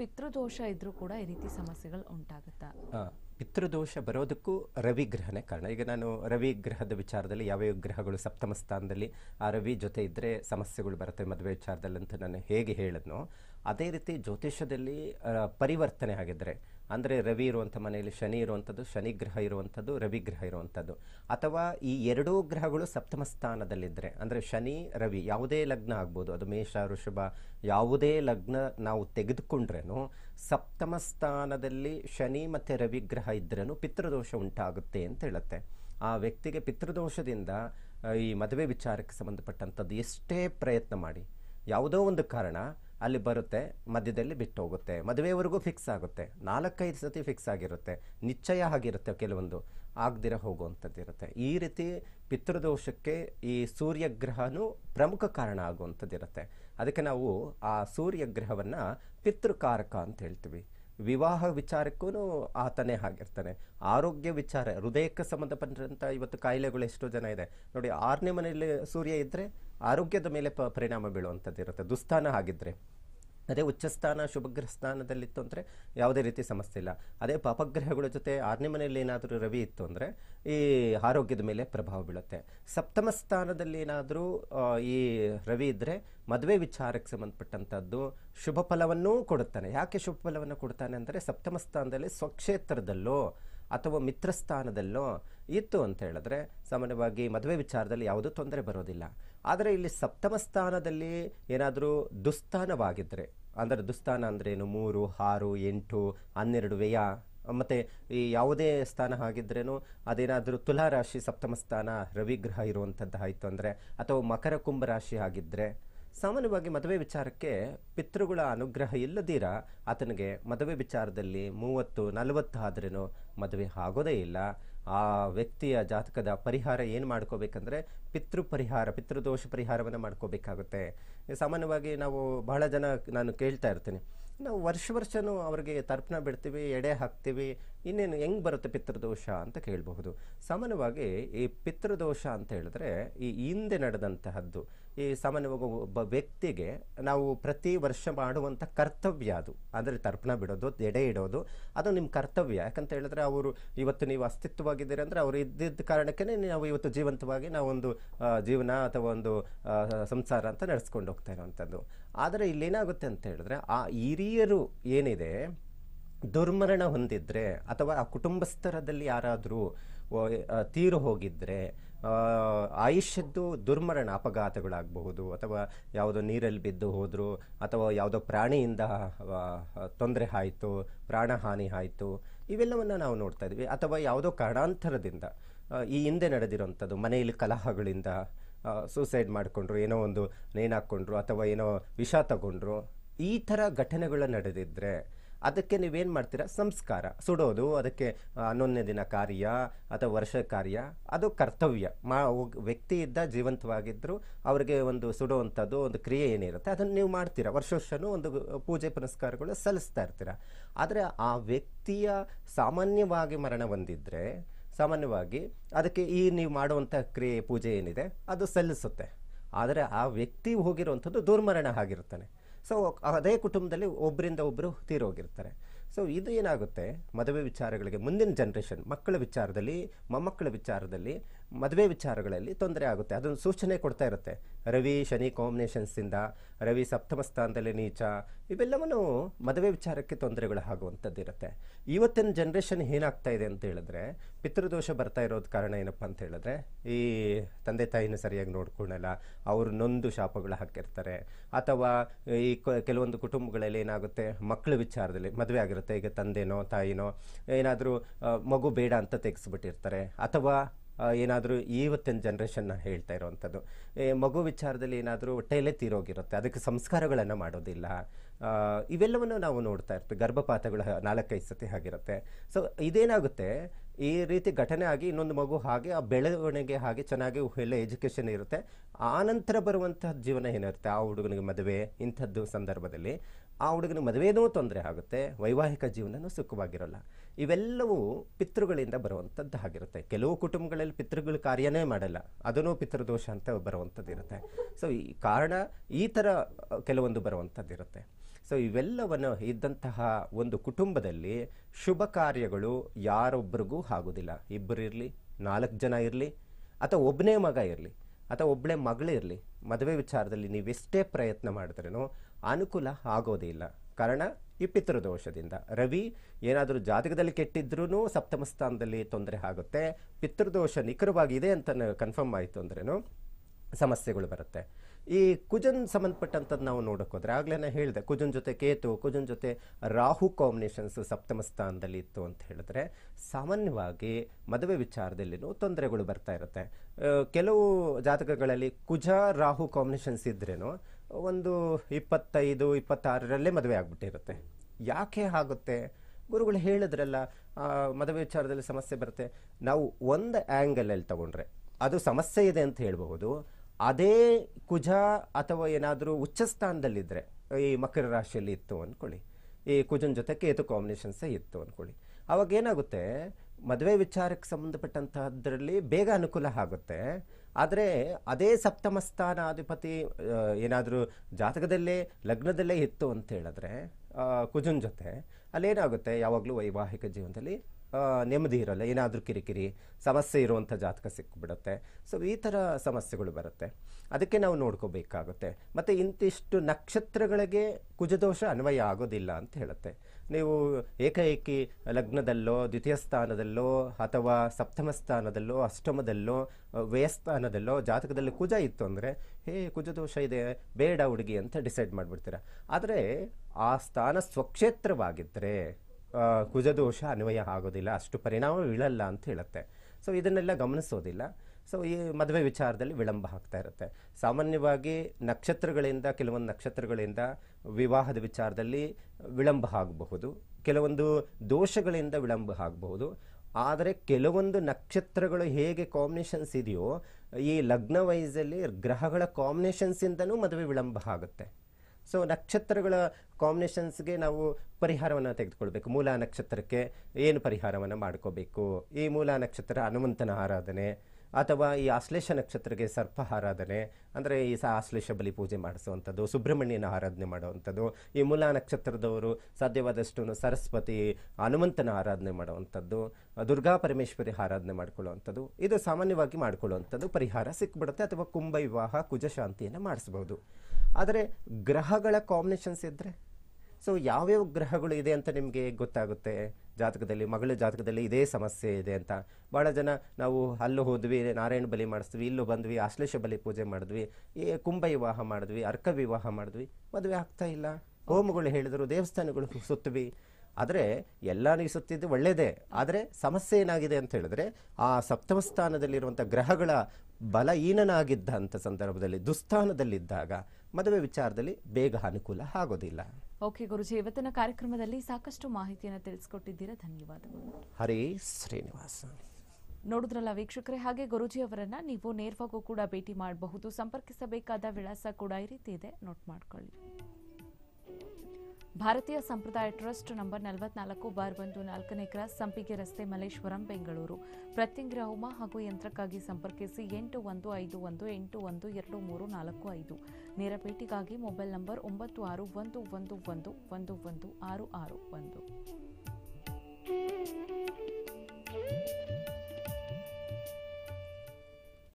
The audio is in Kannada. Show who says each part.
Speaker 1: ಪಿತೃದೋಷ ಇದ್ರೂ ಕೂಡ ಈ ರೀತಿ ಸಮಸ್ಯೆಗಳು ಉಂಟಾಗುತ್ತಾ ಪಿತೃದೋಷ ಬರೋದಕ್ಕೂ ರವಿ ಗ್ರಹನೇ ಕಾರಣ ಈಗ ನಾನು ರವಿ ಗ್ರಹದ ವಿಚಾರದಲ್ಲಿ ಯಾವ್ಯಾವ ಗ್ರಹಗಳು ಸಪ್ತಮ ಸ್ಥಾನದಲ್ಲಿ ಆ ರವಿ ಜೊತೆ ಇದ್ದರೆ ಸಮಸ್ಯೆಗಳು ಬರುತ್ತೆ ಮದುವೆ ವಿಚಾರದಲ್ಲಿ ಅಂತ ನಾನು ಹೇಗೆ ಹೇಳಿದ್ನೋ ಅದೇ ರೀತಿ ಜ್ಯೋತಿಷದಲ್ಲಿ ಪರಿವರ್ತನೆ ಆಗಿದ್ದರೆ ಅಂದರೆ ರವಿ ಇರುವಂಥ ಮನೆಯಲ್ಲಿ ಶನಿ ಇರುವಂಥದ್ದು ಗ್ರಹ ಇರುವಂಥದ್ದು ಗ್ರಹ ಇರುವಂಥದ್ದು ಅಥವಾ ಈ ಎರಡೂ ಗ್ರಹಗಳು ಸಪ್ತಮ ಸ್ಥಾನದಲ್ಲಿದ್ದರೆ ಅಂದರೆ ಶನಿ ರವಿ ಯಾವುದೇ ಲಗ್ನ ಆಗ್ಬೋದು ಅದು ಮೇಷ ಋಷಭ ಯಾವುದೇ ಲಗ್ನ ನಾವು ತೆಗೆದುಕೊಂಡ್ರೂ ಸಪ್ತಮ ಸ್ಥಾನದಲ್ಲಿ ಶನಿ ಮತ್ತು ಗ್ರಹ ಇದ್ರೂ ಪಿತೃದೋಷ ಉಂಟಾಗುತ್ತೆ ಅಂತ ಹೇಳುತ್ತೆ ಆ ವ್ಯಕ್ತಿಗೆ ಪಿತೃದೋಷದಿಂದ ಈ ಮದುವೆ ವಿಚಾರಕ್ಕೆ ಸಂಬಂಧಪಟ್ಟಂಥದ್ದು ಎಷ್ಟೇ ಪ್ರಯತ್ನ ಮಾಡಿ ಯಾವುದೋ ಒಂದು ಕಾರಣ ಅಲ್ಲಿ ಬರುತ್ತೆ ಮಧ್ಯದಲ್ಲಿ ಬಿಟ್ಟು ಹೋಗುತ್ತೆ ಮದುವೆವರೆಗೂ ಫಿಕ್ಸ್ ಆಗುತ್ತೆ ನಾಲ್ಕೈದು ಸತಿ ಫಿಕ್ಸ್ ಆಗಿರುತ್ತೆ ನಿಶ್ಚಯ ಆಗಿರುತ್ತೆ ಕೆಲವೊಂದು ಆಗದಿರ ಹೋಗುವಂಥದ್ದಿರುತ್ತೆ ಈ ರೀತಿ ಪಿತೃದೋಷಕ್ಕೆ ಈ ಸೂರ್ಯಗ್ರಹನೂ ಪ್ರಮುಖ ಕಾರಣ ಆಗುವಂಥದ್ದಿರುತ್ತೆ ಅದಕ್ಕೆ ನಾವು ಆ ಸೂರ್ಯಗ್ರಹವನ್ನು ಪಿತೃಕಾರಕ ಅಂತ ಹೇಳ್ತೀವಿ ವಿವಾಹ ವಿಚಾರಕ್ಕೂ ಆತನೇ ಆಗಿರ್ತಾನೆ ಆರೋಗ್ಯ ವಿಚಾರ ಹೃದಯಕ್ಕೆ ಸಂಬಂಧಪಟ್ಟಂಥ ಇವತ್ತು ಕಾಯಿಲೆಗಳು ಎಷ್ಟೋ ಜನ ಇದೆ ನೋಡಿ ಆರನೇ ಮನೆಯಲ್ಲಿ ಸೂರ್ಯ ಇದ್ದರೆ ಆರೋಗ್ಯದ ಮೇಲೆ ಪ ಪರಿಣಾಮ ಬೀಳುವಂಥದ್ದು ಇರುತ್ತೆ ದುಸ್ಥಾನ ಆಗಿದ್ದರೆ ಅದೇ ಉಚ್ಚಸ್ಥಾನ ಶುಭಗ್ರಹ ಸ್ಥಾನದಲ್ಲಿತ್ತು ಅಂದರೆ ಯಾವುದೇ ರೀತಿ ಸಮಸ್ಯೆ ಇಲ್ಲ ಅದೇ ಪಾಪಗ್ರಹಗಳ ಜೊತೆ ಆರನೇ ಮನೆಯಲ್ಲಿ ಏನಾದರೂ ರವಿ ಇತ್ತು ಅಂದರೆ ಈ ಆರೋಗ್ಯದ ಮೇಲೆ ಪ್ರಭಾವ ಬೀಳುತ್ತೆ ಸಪ್ತಮ ಸ್ಥಾನದಲ್ಲಿ ಏನಾದರೂ ಈ ರವಿ ಇದ್ದರೆ ಮದುವೆ ವಿಚಾರಕ್ಕೆ ಸಂಬಂಧಪಟ್ಟಂಥದ್ದು ಶುಭ ಫಲವನ್ನೂ ಕೊಡುತ್ತಾನೆ ಯಾಕೆ ಶುಭ ಫಲವನ್ನು ಕೊಡ್ತಾನೆ ಅಂದರೆ ಸಪ್ತಮ ಸ್ಥಾನದಲ್ಲಿ ಸ್ವಕ್ಷೇತ್ರದಲ್ಲೋ ಅಥವಾ ಮಿತ್ರ ಸ್ಥಾನದಲ್ಲೋ ಇತ್ತು ಅಂತ ಹೇಳಿದ್ರೆ ಸಾಮಾನ್ಯವಾಗಿ ಮದುವೆ ವಿಚಾರದಲ್ಲಿ ಯಾವುದೂ ತೊಂದರೆ ಬರೋದಿಲ್ಲ ಆದರೆ ಇಲ್ಲಿ ಸಪ್ತಮ ಸ್ಥಾನದಲ್ಲಿ ಏನಾದರೂ ದುಸ್ಥಾನವಾಗಿದ್ದರೆ ಅಂದರೆ ದುಸ್ಥಾನ ಅಂದ್ರೇನು ಮೂರು ಆರು ಎಂಟು ಹನ್ನೆರಡು ವ್ಯಯ ಮತ್ತು ಈ ಯಾವುದೇ ಸ್ಥಾನ ಆಗಿದ್ರೇನು ಅದೇನಾದರೂ ತುಲಾ ರಾಶಿ ಸಪ್ತಮ ಸ್ಥಾನ ರವಿಗ್ರಹ ಆಯಿತು ಅಂದರೆ ಅಥವಾ ಮಕರ ಕುಂಭ ರಾಶಿ ಆಗಿದ್ದರೆ ಸಾಮಾನ್ಯವಾಗಿ ಮದುವೆ ವಿಚಾರಕ್ಕೆ ಪಿತೃಗಳ ಅನುಗ್ರಹ ಇಲ್ಲದಿರ ಆತನಿಗೆ ಮದುವೆ ವಿಚಾರದಲ್ಲಿ ಮೂವತ್ತು ನಲವತ್ತು ಆದ್ರೂ ಮದುವೆ ಆಗೋದೇ ಇಲ್ಲ ಆ ವ್ಯಕ್ತಿಯ ಜಾತಕದ ಪರಿಹಾರ ಏನು ಮಾಡ್ಕೋಬೇಕಂದ್ರೆ ಪಿತೃ ಪರಿಹಾರ ಪಿತೃದೋಷ ಪರಿಹಾರವನ್ನು ಮಾಡ್ಕೋಬೇಕಾಗುತ್ತೆ ಸಾಮಾನ್ಯವಾಗಿ ನಾವು ಬಹಳ ಜನ ನಾನು ಕೇಳ್ತಾ ಇರ್ತೀನಿ ನಾವು ವರ್ಷ ವರ್ಷವೂ ಅವರಿಗೆ ತರ್ಪಣ ಬಿಡ್ತೀವಿ ಎಡೆ ಹಾಕ್ತೀವಿ ಇನ್ನೇನು ಹೆಂಗೆ ಬರುತ್ತೆ ಪಿತೃದೋಷ ಅಂತ ಕೇಳಬಹುದು ಸಾಮಾನ್ಯವಾಗಿ ಈ ಪಿತೃದೋಷ ಅಂತ ಹೇಳಿದ್ರೆ ಈ ಹಿಂದೆ ನಡೆದಂತಹದ್ದು ಈ ಸಾಮಾನ್ಯವಾಗಿ ಒಬ್ಬ ವ್ಯಕ್ತಿಗೆ ನಾವು ಪ್ರತಿ ವರ್ಷ ಮಾಡುವಂಥ ಕರ್ತವ್ಯ ಅದು ಅಂದರೆ ತರ್ಪಣ ಬಿಡೋದು ಎಡೆ ಇಡೋದು ಅದು ನಿಮ್ಮ ಕರ್ತವ್ಯ ಯಾಕಂತ ಹೇಳಿದ್ರೆ ಅವರು ಇವತ್ತು ನೀವು ಅಸ್ತಿತ್ವವಾಗಿದ್ದೀರಿ ಅಂದರೆ ಅವರು ಇದ್ದಿದ್ದ ಕಾರಣಕ್ಕೇ ನಾವು ಇವತ್ತು ಜೀವಂತವಾಗಿ ನಾವೊಂದು ಜೀವನ ಅಥವಾ ಒಂದು ಸಂಸಾರ ಅಂತ ನಡೆಸ್ಕೊಂಡು ಹೋಗ್ತಾ ಇರೋವಂಥದ್ದು ಆದರೆ ಇಲ್ಲೇನಾಗುತ್ತೆ ಅಂತ ಹೇಳಿದ್ರೆ ಆ ಹಿರಿಯರು ಏನಿದೆ ದುರ್ಮರಣ ಹೊಂದಿದ್ರೆ ಅಥವಾ ಆ ಕುಟುಂಬಸ್ಥರದಲ್ಲಿ ಯಾರಾದರೂ ತೀರು ಹೋಗಿದ್ರೆ ಆಯುಷ್ಯದ್ದು ದುರ್ಮರಣ ಅಪಘಾತಗಳಾಗಬಹುದು ಅಥವಾ ಯಾವುದೋ ನೀರಲ್ಲಿ ಬಿದ್ದು ಹೋದರು ಅಥವಾ ಯಾವುದೋ ಪ್ರಾಣಿಯಿಂದ ತೊಂದರೆ ಆಯಿತು ಪ್ರಾಣಹಾನಿ ಆಯಿತು ಇವೆಲ್ಲವನ್ನು ನಾವು ನೋಡ್ತಾ ಇದ್ವಿ ಅಥವಾ ಯಾವುದೋ ಕಾರಣಾಂತರದಿಂದ ಈ ಹಿಂದೆ ನಡೆದಿರೋಂಥದ್ದು ಮನೆಯಲ್ಲಿ ಕಲಹಗಳಿಂದ ಸೂಸೈಡ್ ಮಾಡಿಕೊಂಡ್ರು ಏನೋ ಒಂದು ನೇಣಾಕ್ಕೊಂಡ್ರು ಅಥವಾ ಏನೋ ವಿಷ ತಗೊಂಡ್ರು ಈ ಥರ ಘಟನೆಗಳು ನಡೆದಿದ್ದರೆ ಅದಕ್ಕೆ ನೀವೇನು ಮಾಡ್ತೀರಾ ಸಂಸ್ಕಾರ ಸುಡೋದು ಅದಕ್ಕೆ ಹನ್ನೊಂದನೇ ದಿನ ಕಾರ್ಯ ಅಥವಾ ವರ್ಷ ಕಾರ್ಯ ಅದು ಕರ್ತವ್ಯ ಮಾ ವ್ಯಕ್ತಿ ಇದ್ದ ಜೀವಂತವಾಗಿದ್ದರೂ ಅವರಿಗೆ ಒಂದು ಸುಡುವಂಥದ್ದು ಒಂದು ಕ್ರಿಯೆ ಏನಿರುತ್ತೆ ಅದನ್ನು ನೀವು ಮಾಡ್ತೀರಾ ವರ್ಷ ವರ್ಷವೂ ಒಂದು ಪೂಜೆ ಪುನಸ್ಕಾರಗಳು ಸಲ್ಲಿಸ್ತಾ ಇರ್ತೀರ ಆದರೆ ಆ ವ್ಯಕ್ತಿಯ ಸಾಮಾನ್ಯವಾಗಿ ಮರಣ ಹೊಂದಿದ್ರೆ ಸಾಮಾನ್ಯವಾಗಿ ಅದಕ್ಕೆ ಈ ನೀವು ಮಾಡುವಂಥ ಕ್ರಿಯೆ ಪೂಜೆ ಏನಿದೆ ಅದು ಸಲ್ಲಿಸುತ್ತೆ ಆದರೆ ಆ ವ್ಯಕ್ತಿ ಹೋಗಿರುವಂಥದ್ದು ದುರ್ಮರಣ ಆಗಿರ್ತಾನೆ ಸೊ ಅದೇ ಕುಟುಂಬದಲ್ಲಿ ಒಬ್ಬರಿಂದ ಒಬ್ಬರು ಹೋಗಿರ್ತಾರೆ ಸೊ ಇದು ಏನಾಗುತ್ತೆ ಮದುವೆ ವಿಚಾರಗಳಿಗೆ ಮುಂದಿನ ಜನ್ರೇಷನ್ ಮಕ್ಕಳ ವಿಚಾರದಲ್ಲಿ ಮೊಮ್ಮಕ್ಕಳ ವಿಚಾರದಲ್ಲಿ ಮದುವೆ ವಿಚಾರಗಳಲ್ಲಿ ತೊಂದರೆ ಆಗುತ್ತೆ ಅದೊಂದು ಸೂಚನೆ ಕೊಡ್ತಾ ಇರುತ್ತೆ ರವಿ ಶನಿ ಕಾಂಬಿನೇಷನ್ಸಿಂದ ರವಿ ಸಪ್ತಮ ಸ್ಥಾನದಲ್ಲಿ ನೀಚ ಇವೆಲ್ಲವೂ ಮದುವೆ ವಿಚಾರಕ್ಕೆ ತೊಂದರೆಗಳು ಇರುತ್ತೆ ಇವತ್ತಿನ ಜನ್ರೇಷನ್ ಏನಾಗ್ತಾ ಇದೆ ಅಂತ ಹೇಳಿದ್ರೆ ಪಿತೃದೋಷ ಬರ್ತಾ ಇರೋದು ಕಾರಣ ಏನಪ್ಪ ಅಂತ ಹೇಳಿದ್ರೆ ಈ ತಂದೆ ತಾಯಿನ ಸರಿಯಾಗಿ ನೋಡ್ಕೊಳ್ಳಲ್ಲ ಅವರು ನೊಂದು ಶಾಪಗಳು ಹಾಕಿರ್ತಾರೆ ಅಥವಾ ಈ ಕೆಲವೊಂದು ಕುಟುಂಬಗಳಲ್ಲಿ ಏನಾಗುತ್ತೆ ಮಕ್ಕಳ ವಿಚಾರದಲ್ಲಿ ಮದುವೆ ಆಗಿರುತ್ತೆ ಈಗ ತಂದೆನೋ ತಾಯಿನೋ ಏನಾದರೂ ಮಗು ಬೇಡ ಅಂತ ತೆಗೆಸ್ಬಿಟ್ಟಿರ್ತಾರೆ ಅಥವಾ ಏನಾದರೂ ಇವತ್ತಿನ ಜನ್ರೇಷನ್ನ ಹೇಳ್ತಾ ಇರೋವಂಥದ್ದು ಮಗು ವಿಚಾರದಲ್ಲಿ ಏನಾದರೂ ಹೊಟ್ಟೆಯಲ್ಲೇ ತೀರೋಗಿರುತ್ತೆ ಅದಕ್ಕೆ ಸಂಸ್ಕಾರಗಳನ್ನು ಮಾಡೋದಿಲ್ಲ ಇವೆಲ್ಲವನ್ನು ನಾವು ನೋಡ್ತಾ ಇರ್ತೀವಿ ಗರ್ಭಪಾತಗಳು ನಾಲ್ಕೈದು ಸತಿ ಆಗಿರುತ್ತೆ ಸೊ ಇದೇನಾಗುತ್ತೆ ಈ ರೀತಿ ಘಟನೆ ಆಗಿ ಇನ್ನೊಂದು ಮಗು ಹಾಗೆ ಆ ಬೆಳವಣಿಗೆ ಹಾಗೆ ಚೆನ್ನಾಗಿ ಎಲ್ಲ ಎಜುಕೇಷನ್ ಇರುತ್ತೆ ಆನಂತರ ಬರುವಂತಹ ಜೀವನ ಏನಿರುತ್ತೆ ಆ ಹುಡುಗನಿಗೆ ಮದುವೆ ಇಂಥದ್ದು ಸಂದರ್ಭದಲ್ಲಿ ಆ ಹುಡುಗನಿಗೆ ಮದುವೆನೂ ತೊಂದರೆ ಆಗುತ್ತೆ ವೈವಾಹಿಕ ಜೀವನನೂ ಸುಖವಾಗಿರಲ್ಲ ಇವೆಲ್ಲವೂ ಪಿತೃಗಳಿಂದ ಬರುವಂಥದ್ದು ಆಗಿರುತ್ತೆ ಕೆಲವು ಕುಟುಂಬಗಳಲ್ಲಿ ಪಿತೃಗಳು ಕಾರ್ಯನೇ ಮಾಡಲ್ಲ ಅದನ್ನು ಪಿತೃದೋಷ ಅಂತ ಬರುವಂಥದ್ದು ಇರುತ್ತೆ ಸೊ ಈ ಕಾರಣ ಈ ಥರ ಕೆಲವೊಂದು ಬರುವಂಥದ್ದು ಇರುತ್ತೆ ಸೊ ಇವೆಲ್ಲವನ್ನು ಇದ್ದಂತಹ ಒಂದು ಕುಟುಂಬದಲ್ಲಿ ಶುಭ ಕಾರ್ಯಗಳು ಯಾರೊಬ್ಬರಿಗೂ ಆಗೋದಿಲ್ಲ ಇಬ್ಬರು ಇರಲಿ ನಾಲ್ಕು ಜನ ಇರಲಿ ಅಥವಾ ಒಬ್ಬನೇ ಮಗ ಇರಲಿ ಅಥವಾ ಒಬ್ಬಳೇ ಮಗಳಿರಲಿ ಮದುವೆ ವಿಚಾರದಲ್ಲಿ ನೀವೆಷ್ಟೇ ಪ್ರಯತ್ನ ಮಾಡಿದ್ರೂ ಅನುಕೂಲ ಆಗೋದೇ ಇಲ್ಲ ಕಾರಣ ಈ ಪಿತೃದೋಷದಿಂದ ರವಿ ಏನಾದರೂ ಜಾತಕದಲ್ಲಿ ಕೆಟ್ಟಿದ್ರೂ ಸಪ್ತಮ ಸ್ಥಾನದಲ್ಲಿ ತೊಂದರೆ ಆಗುತ್ತೆ ಪಿತೃದೋಷ ನಿಖರವಾಗಿದೆ ಅಂತ ಕನ್ಫರ್ಮ್ ಆಯಿತು ಅಂದ್ರೇನು ಸಮಸ್ಯೆಗಳು ಬರುತ್ತೆ ಈ ಕುಜನ್ ಸಂಬಂಧಪಟ್ಟಂಥದ್ದು ನಾವು ನೋಡಕ್ಕೆ ಹೋದ್ರೆ ನಾನು ಹೇಳಿದೆ ಕುಜನ್ ಜೊತೆ ಕೇತು ಕುಜನ್ ಜೊತೆ ರಾಹು ಕಾಂಬಿನೇಷನ್ಸ್ ಸಪ್ತಮ ಸ್ಥಾನದಲ್ಲಿ ಇತ್ತು ಅಂತ ಹೇಳಿದ್ರೆ ಸಾಮಾನ್ಯವಾಗಿ ಮದುವೆ ವಿಚಾರದಲ್ಲಿನೂ ತೊಂದರೆಗಳು ಬರ್ತಾ ಇರುತ್ತೆ ಕೆಲವು ಜಾತಕಗಳಲ್ಲಿ ಕುಜ ರಾಹು ಕಾಂಬಿನೇಷನ್ಸ್ ಇದ್ರೇನು ಒಂದು ಇಪ್ಪತ್ತೈದು ಇಪ್ಪತ್ತಾರರಲ್ಲೇ ಮದುವೆ ಆಗಿಬಿಟ್ಟಿರುತ್ತೆ ಯಾಕೆ ಆಗುತ್ತೆ ಗುರುಗಳು ಹೇಳಿದ್ರಲ್ಲ ಮದುವೆ ವಿಚಾರದಲ್ಲಿ ಸಮಸ್ಯೆ ಬರುತ್ತೆ ನಾವು ಒಂದು ಆ್ಯಂಗಲಲ್ಲಿ ತಗೊಂಡ್ರೆ ಅದು ಸಮಸ್ಯೆ ಇದೆ ಅಂತ ಹೇಳಬಹುದು ಅದೇ ಕುಜ ಅಥವಾ ಏನಾದರೂ ಉಚ್ಚ ಸ್ಥಾನದಲ್ಲಿದ್ದರೆ ಈ ಮಕರ ರಾಶಿಯಲ್ಲಿ ಇತ್ತು ಅಂದ್ಕೊಳ್ಳಿ ಈ ಕುಜನ ಜೊತೆ ಕೇತು ಕಾಂಬಿನೇಷನ್ಸೇ ಇತ್ತು ಅಂದ್ಕೊಳ್ಳಿ ಅವಾಗ ಏನಾಗುತ್ತೆ ಮದುವೆ ವಿಚಾರಕ್ಕೆ ಸಂಬಂಧಪಟ್ಟಂತಹದ್ರಲ್ಲಿ ಬೇಗ ಅನುಕೂಲ ಆಗುತ್ತೆ ಆದರೆ ಅದೇ ಸಪ್ತಮ ಸ್ಥಾನಾಧಿಪತಿ ಏನಾದರೂ ಜಾತಕದಲ್ಲೇ ಲಗ್ನದಲ್ಲೇ ಇತ್ತು ಅಂತ ಹೇಳಿದ್ರೆ ಕುಜನ್ ಜೊತೆ ಅಲ್ಲೇನಾಗುತ್ತೆ ಯಾವಾಗಲೂ ವೈವಾಹಿಕ ಜೀವನದಲ್ಲಿ ನೆಮ್ಮದಿ ಇರಲ್ಲ ಏನಾದರೂ ಕಿರಿಕಿರಿ ಸಮಸ್ಯೆ ಇರುವಂಥ ಜಾತಕ ಸಿಕ್ಕಿಬಿಡುತ್ತೆ ಸೊ ಈ ಥರ ಸಮಸ್ಯೆಗಳು ಬರುತ್ತೆ ಅದಕ್ಕೆ ನಾವು ನೋಡ್ಕೋಬೇಕಾಗುತ್ತೆ ಮತ್ತು ಇಂತಿಷ್ಟು ನಕ್ಷತ್ರಗಳಿಗೆ ಕುಜದೋಷ ಅನ್ವಯ ಆಗೋದಿಲ್ಲ ಅಂತ ಹೇಳುತ್ತೆ ನೀವು ಏಕಾಏಕಿ ಲಗ್ನದಲ್ಲೋ ದ್ವಿತೀಯ ಸ್ಥಾನದಲ್ಲೋ ಅಥವಾ ಸಪ್ತಮ ಸ್ಥಾನದಲ್ಲೋ ಅಷ್ಟಮದಲ್ಲೋ ವ್ಯಯಸ್ಥಾನದಲ್ಲೋ ಜಾತಕದಲ್ಲಿ ಕುಜ ಇತ್ತು ಅಂದರೆ ಹೇ ಕುಜದೋಷ ಇದೆ ಬೇಡ ಹುಡುಗಿ ಅಂತ ಡಿಸೈಡ್ ಮಾಡಿಬಿಡ್ತೀರ ಆದರೆ ಆ ಸ್ಥಾನ ಸ್ವಕ್ಷೇತ್ರವಾಗಿದ್ದರೆ ಕುಜದೋಷ ಅನ್ವಯ ಆಗೋದಿಲ್ಲ ಅಷ್ಟು ಪರಿಣಾಮ ಬೀಳಲ್ಲ ಅಂತ ಹೇಳುತ್ತೆ ಸೊ ಇದನ್ನೆಲ್ಲ ಗಮನಿಸೋದಿಲ್ಲ ಸೊ ಈ ಮದುವೆ ವಿಚಾರದಲ್ಲಿ ವಿಳಂಬ ಆಗ್ತಾ ಇರುತ್ತೆ ಸಾಮಾನ್ಯವಾಗಿ ನಕ್ಷತ್ರಗಳಿಂದ ಕೆಲವೊಂದು ನಕ್ಷತ್ರಗಳಿಂದ ವಿವಾಹದ ವಿಚಾರದಲ್ಲಿ ವಿಳಂಬ ಆಗಬಹುದು ಕೆಲವೊಂದು ದೋಷಗಳಿಂದ ವಿಳಂಬ ಆಗಬಹುದು ಆದರೆ ಕೆಲವೊಂದು ನಕ್ಷತ್ರಗಳು ಹೇಗೆ ಕಾಂಬಿನೇಷನ್ಸ್ ಇದೆಯೋ ಈ ಲಗ್ನ ವಯಸ್ಸಲ್ಲಿ ಗ್ರಹಗಳ ಕಾಂಬಿನೇಷನ್ಸಿಂದನೂ ಮದುವೆ ವಿಳಂಬ ಆಗುತ್ತೆ ಸೊ ನಕ್ಷತ್ರಗಳ ಕಾಂಬಿನೇಷನ್ಸ್ಗೆ ನಾವು ಪರಿಹಾರವನ್ನು ತೆಗೆದುಕೊಳ್ಬೇಕು ಮೂಲ ನಕ್ಷತ್ರಕ್ಕೆ ಏನು ಪರಿಹಾರವನ್ನು ಮಾಡ್ಕೋಬೇಕು ಈ ಮೂಲ ನಕ್ಷತ್ರ ಹನುಮಂತನ ಆರಾಧನೆ ಅಥವಾ ಈ ಆಶ್ಲೇಷ ನಕ್ಷತ್ರಕ್ಕೆ ಸರ್ಪ ಆರಾಧನೆ ಅಂದರೆ ಈ ಸಹ ಆಶ್ಲೇಷ ಬಲಿ ಪೂಜೆ ಮಾಡಿಸುವಂಥದ್ದು ಸುಬ್ರಹ್ಮಣ್ಯನ ಆರಾಧನೆ ಮಾಡುವಂಥದ್ದು ಈ ಮೂಲ ನಕ್ಷತ್ರದವರು ಸಾಧ್ಯವಾದಷ್ಟು ಸರಸ್ವತಿ ಹನುಮಂತನ ಆರಾಧನೆ ಮಾಡುವಂಥದ್ದು ದುರ್ಗಾ ಪರಮೇಶ್ವರಿ ಆರಾಧನೆ ಮಾಡಿಕೊಳ್ಳುವಂಥದ್ದು ಇದು ಸಾಮಾನ್ಯವಾಗಿ ಮಾಡಿಕೊಳ್ಳುವಂಥದ್ದು ಪರಿಹಾರ ಸಿಕ್ಬಿಡುತ್ತೆ ಅಥವಾ ಕುಂಭ ವಿವಾಹ ಕುಜಶಾಂತಿಯನ್ನು ಮಾಡಿಸ್ಬೋದು ಆದರೆ ಗ್ರಹಗಳ ಕಾಂಬಿನೇಷನ್ಸ್ ಇದ್ದರೆ ಸೊ ಯಾವ್ಯಾವ ಗ್ರಹಗಳು ಇದೆ ಅಂತ ನಿಮಗೆ ಗೊತ್ತಾಗುತ್ತೆ ಜಾತಕದಲ್ಲಿ ಮಗಳ ಜಾತಕದಲ್ಲಿ ಇದೇ ಸಮಸ್ಯೆ ಇದೆ ಅಂತ ಭಾಳ ಜನ ನಾವು ಅಲ್ಲೂ ಹೋದ್ವಿ ನಾರಾಯಣ ಬಲಿ ಮಾಡಿಸ್ತೀವಿ ಇಲ್ಲೂ ಬಂದ್ವಿ ಆಶ್ಲೇಷ ಬಲಿ ಪೂಜೆ ಮಾಡಿದ್ವಿ ಏ ಕುಂಭ ವಿವಾಹ ಮಾಡಿದ್ವಿ ಅರ್ಕ ವಿವಾಹ ಮಾಡಿದ್ವಿ ಮದುವೆ ಆಗ್ತಾ ಇಲ್ಲ ಹೋಮಗಳು ಹೇಳಿದರು ದೇವಸ್ಥಾನಗಳು ಸುತ್ತವಿ ಆದರೆ ಎಲ್ಲ ನೀಸುತ್ತಿದ್ದು ಸುತ್ತಿದ್ದು ಒಳ್ಳೆಯದೇ ಆದರೆ ಸಮಸ್ಯೆ ಏನಾಗಿದೆ ಅಂತ ಹೇಳಿದ್ರೆ ಆ ಸಪ್ತಮ ಸ್ಥಾನದಲ್ಲಿರುವಂಥ ಗ್ರಹಗಳ ಬಲಹೀನನಾಗಿದ್ದಂಥ ಸಂದರ್ಭದಲ್ಲಿ ದುಸ್ಥಾನದಲ್ಲಿದ್ದಾಗ ಮದುವೆ ವಿಚಾರದಲ್ಲಿ ಬೇಗ ಅನುಕೂಲ ಆಗೋದಿಲ್ಲ ಓಕೆ ಗುರುಜಿ ಇವತ್ತಿನ ಕಾರ್ಯಕ್ರಮದಲ್ಲಿ ಸಾಕಷ್ಟು ಮಾಹಿತಿಯನ್ನು ತಿಳಿಸಿಕೊಟ್ಟಿದ್ದೀರಾ ಧನ್ಯವಾದಗಳು ಹರೇ ಶ್ರೀನಿವಾಸ ನೋಡಿದ್ರಲ್ಲ ವೀಕ್ಷಕರೇ ಹಾಗೆ ಗುರುಜಿ ಅವರನ್ನ ನೀವು ನೇರವಾಗೂ ಕೂಡ ಭೇಟಿ ಮಾಡಬಹುದು ಸಂಪರ್ಕಿಸಬೇಕಾದ ವಿಳಾಸ ಕೂಡ ಈ ರೀತಿ ಇದೆ ನೋಟ್ ಮಾಡ್ಕೊಳ್ಳಿ ಭಾರತೀಯ ಸಂಪ್ರದಾಯ ಟ್ರಸ್ಟ್ ನಂಬರ್ ನಲವತ್ನಾಲ್ಕು ಬಾರ್ ಒಂದು ನಾಲ್ಕನೇ ಕ್ರಾಸ್ ಸಂಪಿಗೆ ರಸ್ತೆ ಮಲ್ಲೇಶ್ವರಂ ಬೆಂಗಳೂರು ಪ್ರತ್ಯಂಗ್ರ ಹೋಮ ಹಾಗೂ ಯಂತ್ರಕ್ಕಾಗಿ ಸಂಪರ್ಕಿಸಿ ಎಂಟು ಒಂದು ಐದು ಒಂದು ಎಂಟು ಒಂದು ಎರಡು ಮೂರು ನಾಲ್ಕು ಐದು ನೇರ ಭೇಟಿಗಾಗಿ ಮೊಬೈಲ್ ನಂಬರ್ ಒಂಬತ್ತು ಆರು ಒಂದು ಒಂದು ಒಂದು ಒಂದು ಒಂದು ಆರು ಆರು ಒಂದು